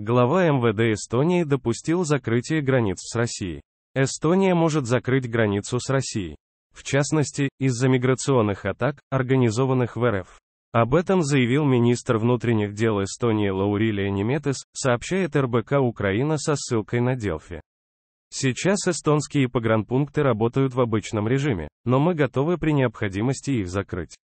Глава МВД Эстонии допустил закрытие границ с Россией. Эстония может закрыть границу с Россией. В частности, из-за миграционных атак, организованных в РФ. Об этом заявил министр внутренних дел Эстонии Лаурилия Неметес, сообщает РБК Украина со ссылкой на Делфи. Сейчас эстонские погранпункты работают в обычном режиме, но мы готовы при необходимости их закрыть.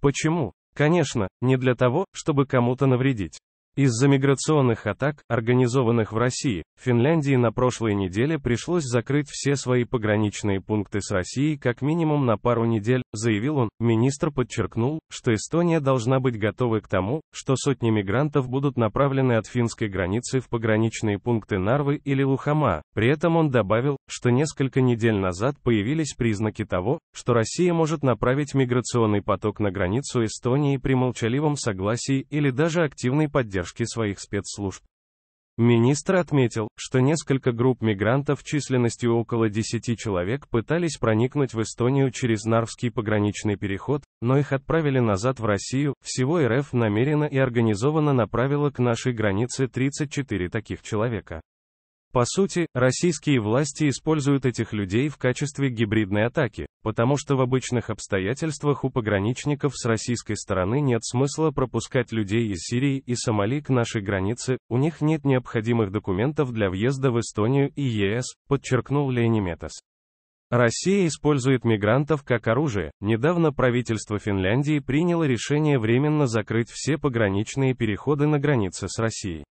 Почему? Конечно, не для того, чтобы кому-то навредить. Из-за миграционных атак, организованных в России, Финляндии на прошлой неделе пришлось закрыть все свои пограничные пункты с Россией как минимум на пару недель, заявил он. Министр подчеркнул, что Эстония должна быть готова к тому, что сотни мигрантов будут направлены от финской границы в пограничные пункты Нарвы или Лухама. При этом он добавил, что несколько недель назад появились признаки того, что Россия может направить миграционный поток на границу Эстонии при молчаливом согласии или даже активной поддержке поддержки своих спецслужб. Министр отметил, что несколько групп мигрантов численностью около 10 человек пытались проникнуть в Эстонию через Нарвский пограничный переход, но их отправили назад в Россию, всего РФ намеренно и организованно направило к нашей границе 34 таких человека. По сути, российские власти используют этих людей в качестве гибридной атаки, потому что в обычных обстоятельствах у пограничников с российской стороны нет смысла пропускать людей из Сирии и Сомали к нашей границе, у них нет необходимых документов для въезда в Эстонию и ЕС, подчеркнул Лени Метас. Россия использует мигрантов как оружие. Недавно правительство Финляндии приняло решение временно закрыть все пограничные переходы на границе с Россией.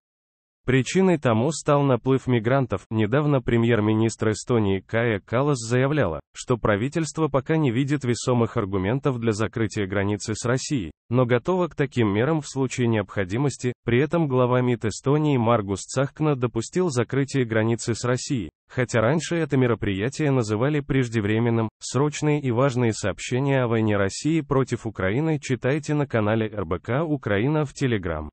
Причиной тому стал наплыв мигрантов. Недавно премьер-министр Эстонии Кая Калас заявляла, что правительство пока не видит весомых аргументов для закрытия границы с Россией, но готово к таким мерам в случае необходимости. При этом глава МИД Эстонии Маргус Цахкна допустил закрытие границы с Россией, хотя раньше это мероприятие называли преждевременным. Срочные и важные сообщения о войне России против Украины читайте на канале РБК Украина в Телеграм.